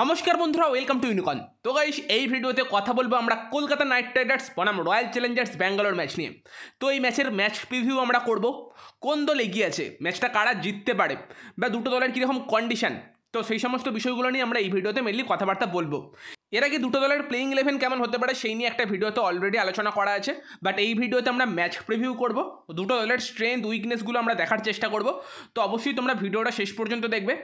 নমস্কার বন্ধুরা welcome to ইউনিকন তো গাইস এই ভিডিওতে কথা বলবো আমরা কলকাতা নাইট রাইডার্স বনাম রয়্যাল চ্যালেঞ্জার্স ব্যাঙ্গালোর ম্যাচ নিয়ে তো এই ম্যাচের ম্যাচ প্রিভিউ আমরা করব কোন দল এগিয়ে আছে ম্যাচটা কারা জিততে পারে বা দুটো দলের কীরকম কন্ডিশন তো সেই সমস্ত বিষয়গুলো নিয়ে আমরা এই ভিডিওতে মেনলি কথাবার্তা বলবো এর আগে দুটো দলের প্লেইং ইলেভেন কেমন হতে পারে সেই নিয়ে একটা ভিডিওতে অলরেডি আলোচনা করা আছে বাট এই ভিডিওতে আমরা ম্যাচ প্রিভিউ করব দুটো দলের স্ট্রেংথ উইকনেসগুলো আমরা দেখার চেষ্টা করব তো অবশ্যই তোমরা ভিডিওটা শেষ পর্যন্ত দেখবে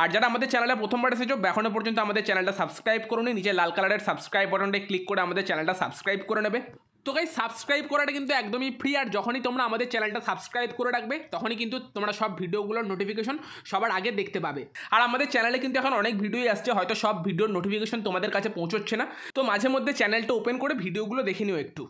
আর যারা আমাদের চ্যানেলে প্রথমবার এসেছো এখনও পর্যন্ত আমাদের চ্যানেলটা সাবস্ক্রাইব করুন নিচে লাল কালারের সাবস্ক্রাইব বাটনটা ক্লিক করে আমাদের চ্যানেলটা সাবস্ক্রাইব করে নেবে তো গাই সাবস্ক্রাইব করাটা কিন্তু একদমই ফ্রি আর যখনই তোমরা আমাদের চ্যানেলটা সাবস্ক্রাইব করে রাখবে তখনই কিন্তু তোমরা সব ভিডিওগুলোর নোটিফিকেশন সবার আগে দেখতে পাবে আর আমাদের চ্যানেলে কিন্তু এখন অনেক ভিডিওই আসছে হয়তো সব ভিডিওর নোটিফিকেশন তোমাদের কাছে পৌঁছচ্ছে না তো মাঝে মধ্যে চ্যানেলটা ওপেন করে ভিডিওগুলো দেখে নিও একটু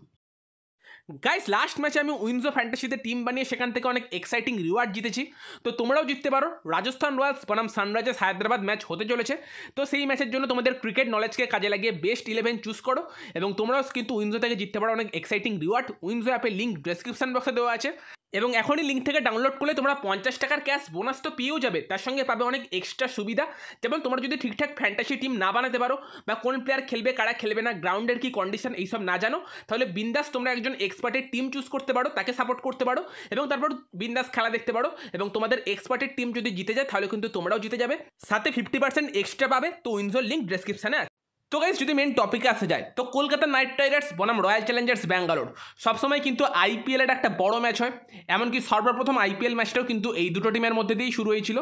গাইস লাস্ট ম্যাচে আমি অফ ফ্যান্টাসিতে টিম বানিয়ে সেখান থেকে অনেক এক্সাইটিং রিওয়ার্ড জিতেছি তো তোমরাও জিততে পারো রাজস্থান রয়্যালস বনাম সানরাইজার্স হায়দ্রাবাদ ম্যাচ হতে চলেছে তো সেই ম্যাচের জন্য তোমাদের ক্রিকেট নলেজকে কাজে লাগিয়ে বেস্ট ইলেভেন চুজ করো এবং তোমরাও কিন্তু উইন্সো থেকে জিততে পারো অনেক এক্সাইটিং রিওয়ার্ড উইন্সো অ্যাপের লিঙ্ক ডেসক্রিপশন বক্সে দেওয়া আছে এবং এখনই লিঙ্ক থেকে ডাউনলোড করলে তোমরা পঞ্চাশ টাকার ক্যাশ বোনাস তো পেয়েও যাবে তার সঙ্গে পাবে অনেক এক্সট্রা সুবিধা যেমন তোমরা যদি ঠিকঠাক ফ্যান্টাসি টিম না বানাতে পারো বা কোন প্লেয়ার খেলবে কারা খেলবে না গ্রাউন্ডের কি কন্ডিশন এইসব না জানো তাহলে বিন্দাস তোমরা একজন এক্সপার্টের টিম চুজ করতে পারো তাকে সাপোর্ট করতে পারো এবং তারপর বিন্দাস খেলা দেখতে পারো এবং তোমাদের এক্সপার্টের টিম যদি জিতে যায় তাহলে কিন্তু তোমরাও জিতে যাবে সাথে ফিফটি পার্সেন্ট এক্সট্রা পাবে তো উইনজোর লিঙ্ক ডেসক্রিপশানে আছে তো গাইজ যদি মেন টপিকে আসা যায় তো কলকাতা নাইট রাইডার্স বনাম রয়্যাল চ্যালেঞ্জার্স ব্যাঙ্গালোর সবসময় কিন্তু আইপিএলের একটা বড় ম্যাচ হয় এমনকি সর্বপ্রথম আইপিএল ম্যাচটাও কিন্তু এই দুটো টিমের মধ্যে দিয়েই শুরু হয়েছিল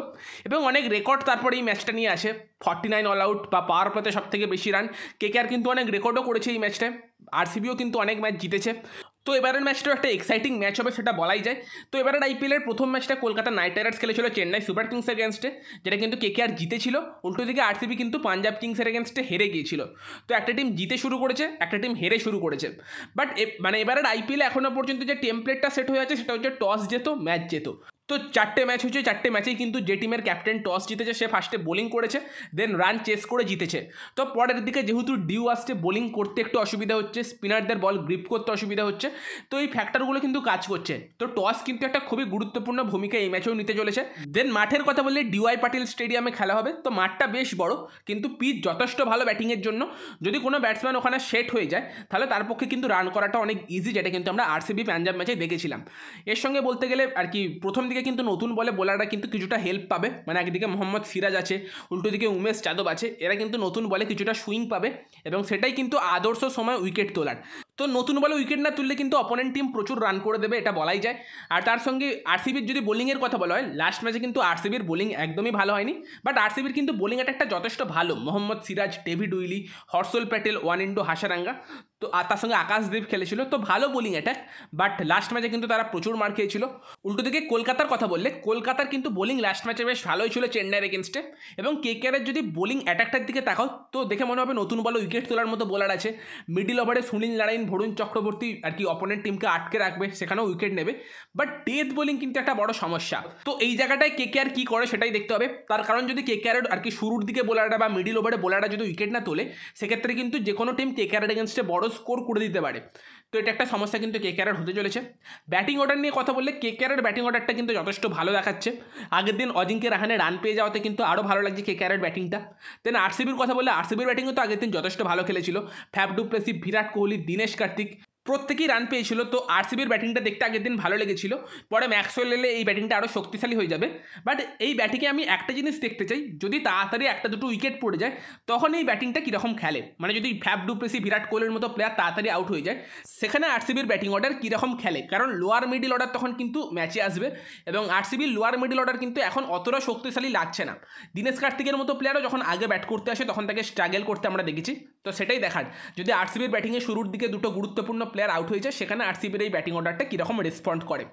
এবং অনেক রেকর্ড তারপরে এই ম্যাচটা নিয়ে আসে ফর্টি নাইন অল আউট বা পাওয়ার প্লেতে সবথেকে বেশি রান কেকেআর কিন্তু অনেক রেকর্ডও করেছে এই ম্যাচটায় আরসিবিও কিন্তু অনেক ম্যাচ জিতেছে তো এবারের ম্যাচটাও একটা এক্সাইটিং ম্যাচ হবে সেটা বলাই যায় তো এবারের আইপিএলের প্রথম ম্যাচটা কলকাতা নাইট রাইডার্স খেলেছিল চেন্নাই সুপার কিংস এগেনস্টে যেটা কিন্তু কেকেআর জিতেছিল উল্টো দিকে আরসিবি কিন্তু পাঞ্জাব কিংসের এগেনস্টে হেরে গিয়েছিল তো একটা টিম জিতে শুরু করেছে একটা টিম হেরে শুরু করেছে বাট মানে এবারের আইপিএল এখনও পর্যন্ত যে টেমপ্লেটটা সেট হয়ে আছে সেটা হচ্ছে টস যেত ম্যাচ যেত তো চারটে ম্যাচ হয়েছে চারটে ম্যাচেই কিন্তু যে টিমের ক্যাপ্টেন টস জিতেছে সে ফার্স্টে বোলিং করেছে দেন রান চেস করে জিতেছে তো পরের দিকে যেহেতু ডিউ আসছে বোলিং করতে একটু অসুবিধা হচ্ছে স্পিনারদের বল গ্রিপ করতে অসুবিধা হচ্ছে তো এই ফ্যাক্টরগুলো কিন্তু কাজ করছে তো টস কিন্তু একটা খুবই গুরুত্বপূর্ণ ভূমিকা এই ম্যাচেও নিতে চলেছে দেন মাঠের কথা বললে ডিওয়াই পাটিল স্টেডিয়ামে খেলা হবে তো মাঠটা বেশ বড় কিন্তু পিচ যথেষ্ট ভালো ব্যাটিংয়ের জন্য যদি কোনো ব্যাটসম্যান ওখানে সেট হয়ে যায় তাহলে তার পক্ষে কিন্তু রান করাটা অনেক ইজি যেটা কিন্তু আমরা আরসিবি পাঞ্জাব ম্যাচে দেখেছিলাম এর সঙ্গে বলতে গেলে আর কি প্রথম দিকে কিন্তু নতুন বলে বোলাররা কিন্তু কিছুটা হেল্প পাবে মানে একদিকে মোহাম্মদ সিরাজ আছে উল্টো দিকে উমেশ যাদব আছে এরা কিন্তু নতুন বলে কিছুটা সুইং পাবে এবং সেটাই কিন্তু আদর্শ সময় উইকেট তোলার তো নতুন বলে উইকেট না তুললে কিন্তু অপোনেন্ট টিম প্রচুর রান করে দেবে এটা বলাই যায় আর তার সঙ্গে আরসিবির যদি বোলিংয়ের কথা বলা হয় লাস্ট ম্যাচে কিন্তু আরসিবির বোলিং একদমই ভালো হয়নি বাট আরসিবির কিন্তু বোলিং অ্যাটাকটা যথেষ্ট ভালো Mohammed Siraj David Willey Harshal Patel Wanindu Hasaranga তো তার সঙ্গে আকাশদীপ খেলেছিল তো ভালো বোলিং অ্যাটাক বাট লাস্ট ম্যাচে কিন্তু তারা প্রচুর মার খেয়েছিল উল্টো দিকে কলকাতার কথা বললে কলকাতার কিন্তু বোলিং লাস্ট ম্যাচে বেশ ভালোই ছিল চেন্নাইয়ের এগেনস্টে এবং কে আরের যদি বোলিং অ্যাটাকটার দিকে তাকাও তো দেখে মনে হবে নতুন বলো উইকেট তোলার মতো বোলার আছে মিডিল ওভারে সুনীল নারায়ণ ভরুণ চক্রবর্তী আর কি অপোনেন্ট টিমকে আটকে রাখবে সেখানেও উইকেট নেবে বাট ডেথ বোলিং কিন্তু একটা বড় সমস্যা তো এই জায়গাটায় কে আর কী করে সেটাই দেখতে হবে তার কারণ যদি কে কেকেআরের আর কি শুরুর দিকে বোলাররা বা মিডিল ওভারে বোলাররা যদি উইকেট না তোলে সেক্ষেত্রে কিন্তু যে কোনো টিম কে কেকেআরের এগেনস্টে বড় স্কোর করে দিতে পারে তো এটা একটা সমস্যা কিন্তু কে আর হতে চলেছে ব্যাটিং অর্ডার নিয়ে কথা বললে কে কেয়ারের ব্যাটিং অর্ডারটা কিন্তু যথেষ্ট ভালো দেখাচ্ছে আগের দিন অজিঙ্ক্য রাহানে রান পেয়ে যাওয়াতে কিন্তু আরও ভালো লাগছে কে কেয়ারের ব্যাটিংটা দেন আরসিবির কথা বললে আরসিবির ব্যাটিংও তো আগের দিন যথেষ্ট ভালো খেলেছিল ফ্যাপ ডুপ্লেসি বিরাট কোহলি দীনেশ কার্তিক প্রত্যেকেই রান পেয়েছিল তো আরসিবির ব্যাটিংটা দেখতে আগের দিন ভালো লেগেছিল পরে ম্যাক্সওয়েল এলে এই ব্যাটিংটা আরও শক্তিশালী হয়ে যাবে বাট এই ব্যাটিংয়ে আমি একটা জিনিস দেখতে চাই যদি তাড়াতাড়ি একটা দুটো উইকেট পড়ে যায় তখন এই ব্যাটিংটা কীরকম খেলে মানে যদি ফ্যাপ ডুপ্রেসি বিরাট কোহলির মতো প্লেয়ার তাড়াতাড়ি আউট হয়ে যায় সেখানে আরসিবির ব্যাটিং অর্ডার কীরকম খেলে কারণ লোয়ার মিডিল অর্ডার তখন কিন্তু ম্যাচে আসবে এবং আরসিবির লোয়ার মিডিল অর্ডার কিন্তু এখন অতটা শক্তিশালী লাগছে না দীনেশ কার্তিকের মতো প্লেয়ারও যখন আগে ব্যাট করতে আসে তখন তাকে স্ট্রাগল করতে আমরা দেখেছি তো সেটাই দেখার যদি আরসিবির ব্যাটিংয়ে শুরুর দিকে দুটো গুরুত্বপূর্ণ প্লেয়ার আউট হয়েছে সেখানে আরসিবির এই ব্যাটিং অর্ডারটা কীরকম রেসপন্ড করে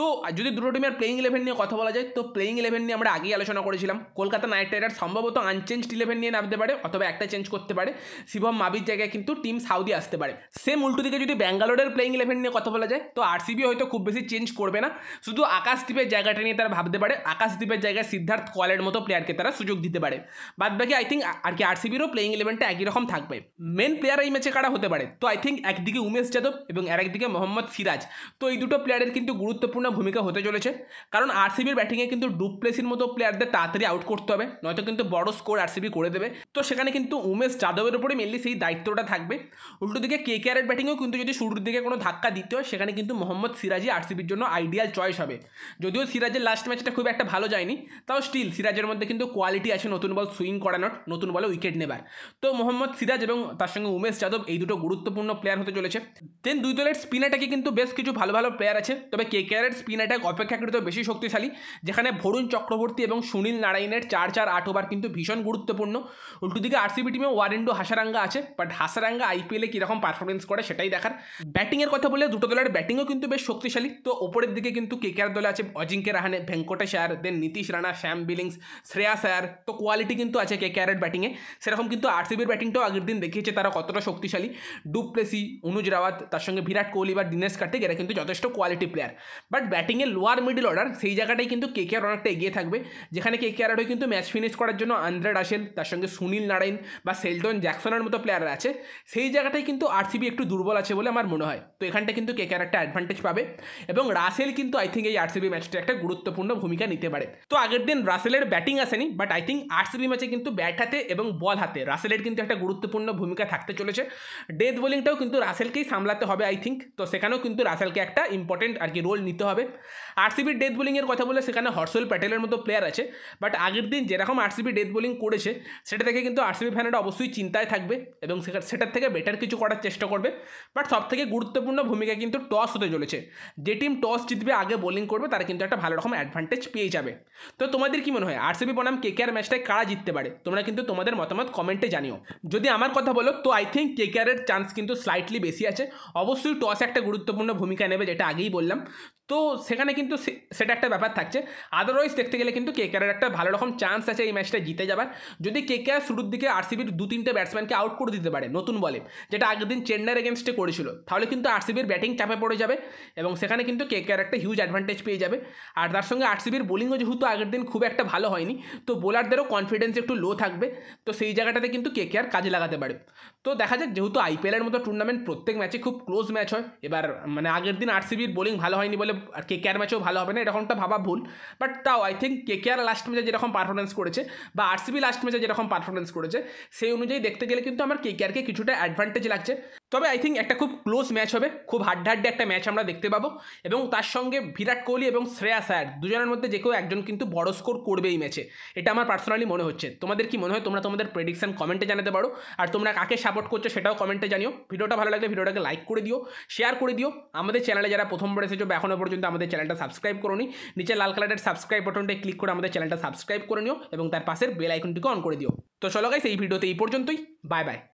তো যদি দুটো টিমের প্লেইং ইলেভেন নিয়ে কথা বলা যায় তো প্লেইং ইলেভেন নিয়ে আমরা আগেই আলোচনা করেছিলাম কলকাতা নাইট রাইডার্স সম্ভবত আনচেঞ্জড ইলেভেন নিয়ে নামতে পারে অথবা একটা চেঞ্জ করতে পারে শিবম মাবির জায়গায় কিন্তু টিম সাউদি আসতে পারে সেম উল্টো দিকে যদি ব্যাঙ্গালোরের প্লেইং ইলেভেন নিয়ে কথা বলা যায় তো আরসিবি হয়তো খুব বেশি চেঞ্জ করবে না শুধু আকাশদ্বীপের জায়গাটা নিয়ে তারা ভাবতে পারে আকাশদ্বীপের জায়গায় সিদ্ধার্থ কলের মতো প্লেয়ারকে তারা সুযোগ দিতে পারে বাদ বাকি আই থিঙ্ক আর কি আরসিবিরও প্লেইং ইলেভেনটা একই রকম থাকবে মেন প্লেয়ার এই ম্যাচে কারা হতে পারে তো আই থিঙ্ক একদিকে উমেশ যাদব এবং আরেকদিকে মোহাম্মদ সিরাজ তো এই দুটো প্লেয়ারের কিন্তু গুরুত্বপূর্ণ গুরুত্বপূর্ণ ভূমিকা হতে চলেছে কারণ আরসিবির ব্যাটিংয়ে কিন্তু ডুপ্লেসির মতো প্লেয়ারদের তাড়াতাড়ি আউট করতে হবে নয়তো কিন্তু বড় স্কোর আরসিবি করে দেবে তো সেখানে কিন্তু উমেশ যাদবের উপরে মেনলি সেই দায়িত্বটা থাকবে উল্টো দিকে কে কে আরের ব্যাটিংয়েও কিন্তু যদি শুরুর দিকে কোনো ধাক্কা দিতে হয় সেখানে কিন্তু মোহাম্মদ সিরাজি আরসিবির জন্য আইডিয়াল চয়েস হবে যদিও সিরাজের লাস্ট ম্যাচটা খুব একটা ভালো যায়নি তাও স্টিল সিরাজের মধ্যে কিন্তু কোয়ালিটি আছে নতুন বল সুইং করানোর নতুন বলে উইকেট নেবার তো মোহাম্মদ সিরাজ এবং তার সঙ্গে উমেশ যাদব এই দুটো গুরুত্বপূর্ণ প্লেয়ার হতে চলেছে দেন দুই দলের স্পিনারটাকে কিন্তু বেশ কিছু ভালো ভালো প্লেয়ার আছে তবে কে কে স্পিন অ্যাটাক অপেক্ষাকৃত বেশি শক্তিশালী যেখানে ভরুণ চক্রবর্তী এবং সুনীল নারায়ণের চার চার আট ওভার কিন্তু ভীষণ গুরুত্বপূর্ণ উল্টো দিকে আরসিবি টিমে ওয়ারেন্ডো হাসারাঙ্গা আছে বাট হাসারাঙ্গা আইপিএলে কীরকম পারফরমেন্স করে সেটাই দেখার ব্যাটিংয়ের কথা বলে দুটো দলের ব্যাটিংও কিন্তু বেশ শক্তিশালী তো ওপরের দিকে কিন্তু কেকেআর দলে আছে Ajinkya Rahane Venkatesh Iyer then Nitish Rana Sam Billings Shreyas Iyer তো কোয়ালিটি কিন্তু আছে কেকেআরের ব্যাটিংয়ে সেরকম কিন্তু আরসিবির ব্যাটিংটাও আগের দিন দেখিয়েছে তারা কতটা শক্তিশালী ডুপ্লেসি অনুজ রাওয়াত তার সঙ্গে বিরাট কোহলি বা দিনেশ কার্তিক এরা কিন্তু যথেষ্ট কোয়ালিটি প্লেয়ার বাট ব্যাটিংয়ের লোয়ার মিডল অর্ডার সেই জায়গাটাই কিন্তু কে কেআর অনেকটা এগিয়ে থাকবে যেখানে কে আরও কিন্তু ম্যাচ ফিনিশ করার জন্য আন্দ্রে রাসেল তার সঙ্গে সুনীল নারায়ণ বা সেলটন জ্যাকসনের মতো প্লেয়ার আছে সেই জায়গাটাই কিন্তু আরসিবি একটু দুর্বল আছে বলে আমার মনে হয় তো এখানটা কিন্তু কে কেআর একটা অ্যাডভান্টেজ পাবে এবং রাসেল কিন্তু আই থিঙ্ক এই আরসিবি ম্যাচটা একটা গুরুত্বপূর্ণ ভূমিকা নিতে পারে তো আগের দিন রাসেলের ব্যাটিং আসেনি বাট আই থিঙ্ক আরসিবি ম্যাচে কিন্তু ব্যাট হাতে এবং বল হাতে রাসেলের কিন্তু একটা গুরুত্বপূর্ণ ভূমিকা থাকতে চলেছে ডেথ বোলিংটাও কিন্তু রাসেলকেই সামলাতে হবে আই থিঙ্ক তো সেখানেও কিন্তু রাসেলকে একটা ইম্পর্টেন্ট আর কি রোল নিতে হবে আরসিবির ডেথ বোলিংয়ের কথা বলে সেখানে হর্ষল প্যাটেলের মতো প্লেয়ার আছে বাট আগের দিন যেরকম আরসিবি ডেথ বোলিং করেছে সেটা থেকে কিন্তু আরসিবি ফ্যানেরা অবশ্যই চিন্তায় থাকবে এবং সেটার থেকে বেটার কিছু করার চেষ্টা করবে বাট সবথেকে গুরুত্বপূর্ণ ভূমিকা কিন্তু টস হতে চলেছে যে টিম টস জিতবে আগে বোলিং করবে তারা কিন্তু একটা ভালো রকম অ্যাডভান্টেজ পেয়ে যাবে তো তোমাদের কি মনে হয় আরসিবি বনাম কেকেআর ম্যাচটায় কারা জিততে পারে তোমরা কিন্তু তোমাদের মতামত কমেন্টে জানিও যদি আমার কথা বলো তো আই থিঙ্ক কেকেআরের চান্স কিন্তু স্লাইটলি বেশি আছে অবশ্যই টস একটা গুরুত্বপূর্ণ ভূমিকা নেবে যেটা আগেই বললাম তো তো সেখানে কিন্তু সেটা একটা ব্যাপার থাকছে আদারওয়াইজ দেখতে গেলে কিন্তু আর একটা ভালো রকম চান্স আছে এই ম্যাচটা জিতে যাবার যদি আর শুরুর দিকে আরসিবির দু তিনটে ব্যাটসম্যানকে আউট করে দিতে পারে নতুন বলে যেটা আগের দিন চেন্নাইয়ের এগেনস্টে করেছিল তাহলে কিন্তু আরসিবির ব্যাটিং চাপে পড়ে যাবে এবং সেখানে কিন্তু আর একটা হিউজ অ্যাডভান্টেজ পেয়ে যাবে আর তার সঙ্গে আরসিবির বোলিংও যেহেতু আগের দিন খুব একটা ভালো হয়নি তো বোলারদেরও কনফিডেন্স একটু লো থাকবে তো সেই জায়গাটাতে কিন্তু কেকেআর কাজে লাগাতে পারে তো দেখা যাক যেহেতু আইপিএলের মতো টুর্নামেন্ট প্রত্যেক ম্যাচে খুব ক্লোজ ম্যাচ হয় এবার মানে আগের দিন আরসিবির বোলিং ভালো হয়নি বলে আর কে কেয়ার ম্যাচেও ভালো হবে না এরকমটা ভাবা ভুল বাট তাও I think KKR last ম্যাচে যেরকম পারফরমেন্স করেছে বা আরসিবি লাস্ট ম্যাচে যেরকম পারফরমেন্স করেছে সেই অনুযায়ী দেখতে গেলে কিন্তু আমার কে কেয়ারকে কিছুটা অ্যাডভান্টেজ লাগছে তবে আই থিঙ্ক একটা খুব ক্লোজ ম্যাচ হবে খুব হাড্ডাহাড্ডি একটা ম্যাচ আমরা দেখতে পাবো এবং তার সঙ্গে বিরাট কোহলি এবং শ্রেয়া স্যার দুজনের মধ্যে যে কেউ একজন কিন্তু বড় স্কোর করবে এই ম্যাচে এটা আমার পার্সোনালি মনে হচ্ছে তোমাদের কি মনে হয় তোমরা তোমাদের প্রেডিকশন কমেন্টে জানাতে পারো আর তোমরা কাকে সাপোর্ট করছো সেটাও কমেন্টে জানিও ভিডিওটা ভালো লাগলে ভিডিওটাকে লাইক করে দিও শেয়ার করে দিও আমাদের চ্যানেলে যারা প্রথমবার এসেছো এখনও পর্যন্ত আমাদের চ্যানেলটা সাবস্ক্রাইব করো নিচে লাল কালারের সাবস্ক্রাইব বাটনটা ক্লিক করে আমাদের চ্যানেলটা সাবস্ক্রাইব করে নিও এবং তার পাশের বেল আইকনটিকে অন করে দিও তো চলো গাইস এই ভিডিওতে এই পর্যন্তই বাই বাই